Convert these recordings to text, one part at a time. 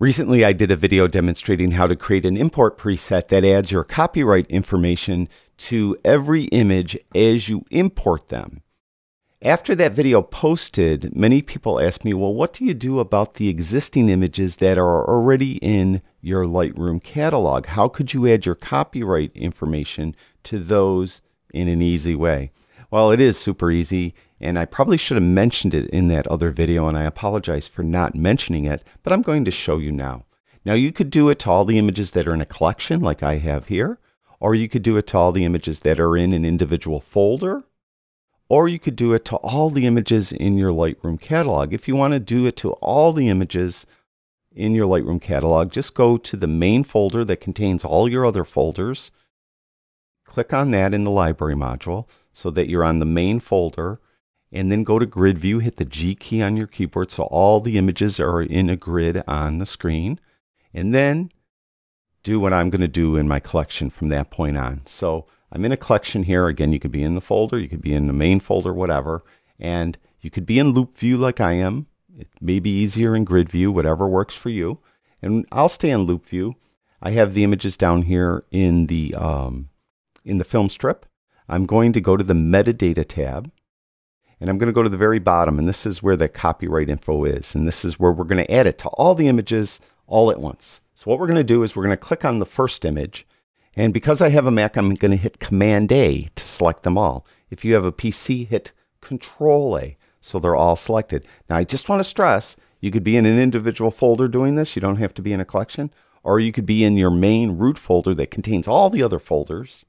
Recently, I did a video demonstrating how to create an import preset that adds your copyright information to every image as you import them. After that video posted, many people asked me, well, what do you do about the existing images that are already in your Lightroom catalog? How could you add your copyright information to those in an easy way? Well, it is super easy and I probably should have mentioned it in that other video, and I apologize for not mentioning it, but I'm going to show you now. Now, you could do it to all the images that are in a collection, like I have here, or you could do it to all the images that are in an individual folder, or you could do it to all the images in your Lightroom catalog. If you want to do it to all the images in your Lightroom catalog, just go to the main folder that contains all your other folders. Click on that in the library module so that you're on the main folder and then go to grid view, hit the G key on your keyboard so all the images are in a grid on the screen. And then do what I'm going to do in my collection from that point on. So I'm in a collection here. Again, you could be in the folder, you could be in the main folder, whatever. And you could be in loop view like I am. It may be easier in grid view, whatever works for you. And I'll stay in loop view. I have the images down here in the, um, in the film strip. I'm going to go to the metadata tab and I'm going to go to the very bottom, and this is where the copyright info is. And this is where we're going to add it to all the images all at once. So what we're going to do is we're going to click on the first image. And because I have a Mac, I'm going to hit Command-A to select them all. If you have a PC, hit Control-A so they're all selected. Now, I just want to stress, you could be in an individual folder doing this. You don't have to be in a collection. Or you could be in your main root folder that contains all the other folders.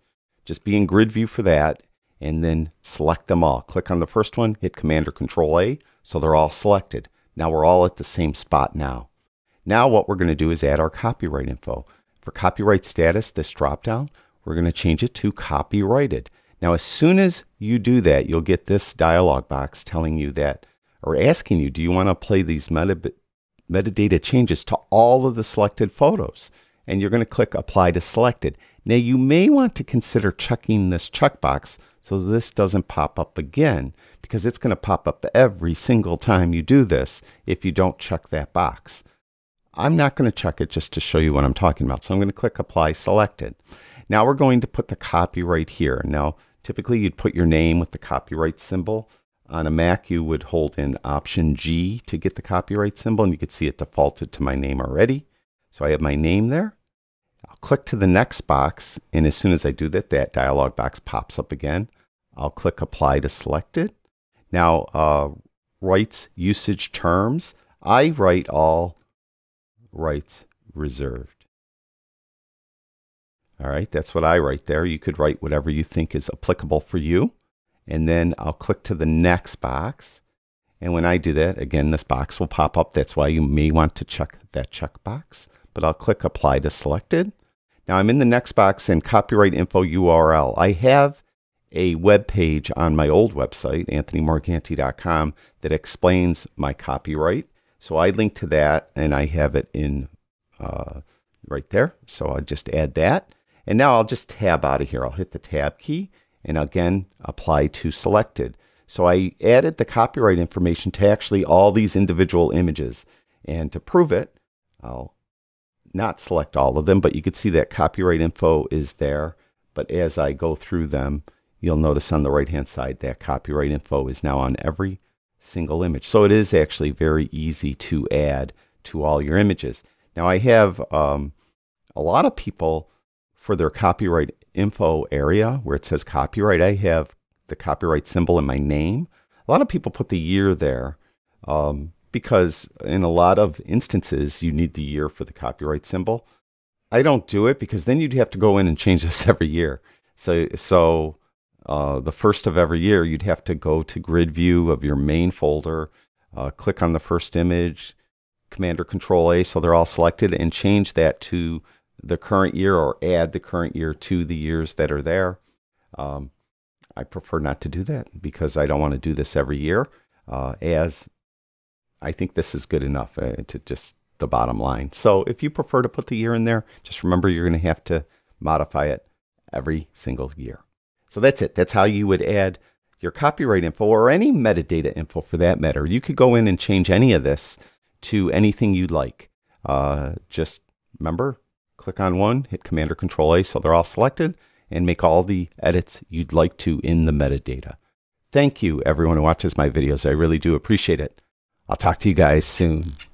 Just be in grid view for that and then select them all. Click on the first one, hit Command or Control A, so they're all selected. Now we're all at the same spot now. Now what we're going to do is add our copyright info. For copyright status, this dropdown, we're going to change it to copyrighted. Now as soon as you do that, you'll get this dialog box telling you that, or asking you, do you want to play these meta metadata changes to all of the selected photos? and you're going to click Apply to Selected. Now you may want to consider checking this checkbox so this doesn't pop up again because it's going to pop up every single time you do this if you don't check that box. I'm not going to check it just to show you what I'm talking about. So I'm going to click Apply Selected. Now we're going to put the copyright here. Now typically you'd put your name with the copyright symbol. On a Mac, you would hold in Option G to get the copyright symbol, and you could see it defaulted to my name already. So I have my name there. I'll click to the next box, and as soon as I do that, that dialog box pops up again. I'll click Apply to Selected. Now, uh, rights usage terms. I write all rights reserved. All right, that's what I write there. You could write whatever you think is applicable for you. And then I'll click to the next box. And when I do that, again, this box will pop up. That's why you may want to check that checkbox but I'll click Apply to Selected. Now I'm in the next box in Copyright Info URL. I have a web page on my old website, anthonymorganti.com, that explains my copyright. So I link to that and I have it in uh, right there. So I'll just add that. And now I'll just tab out of here. I'll hit the tab key and again, apply to selected. So I added the copyright information to actually all these individual images. And to prove it, I'll not select all of them, but you can see that copyright info is there. But as I go through them, you'll notice on the right-hand side that copyright info is now on every single image. So it is actually very easy to add to all your images. Now I have um, a lot of people for their copyright info area where it says copyright. I have the copyright symbol in my name. A lot of people put the year there. Um, because in a lot of instances, you need the year for the copyright symbol. I don't do it because then you'd have to go in and change this every year. So, so uh, the first of every year, you'd have to go to grid view of your main folder, uh, click on the first image, Command or Control A, so they're all selected, and change that to the current year or add the current year to the years that are there. Um, I prefer not to do that because I don't want to do this every year. Uh, as I think this is good enough uh, to just the bottom line. So if you prefer to put the year in there, just remember you're going to have to modify it every single year. So that's it. That's how you would add your copyright info or any metadata info for that matter. You could go in and change any of this to anything you'd like. Uh, just remember, click on one, hit Command or Control A so they're all selected, and make all the edits you'd like to in the metadata. Thank you, everyone who watches my videos. I really do appreciate it. I'll talk to you guys soon.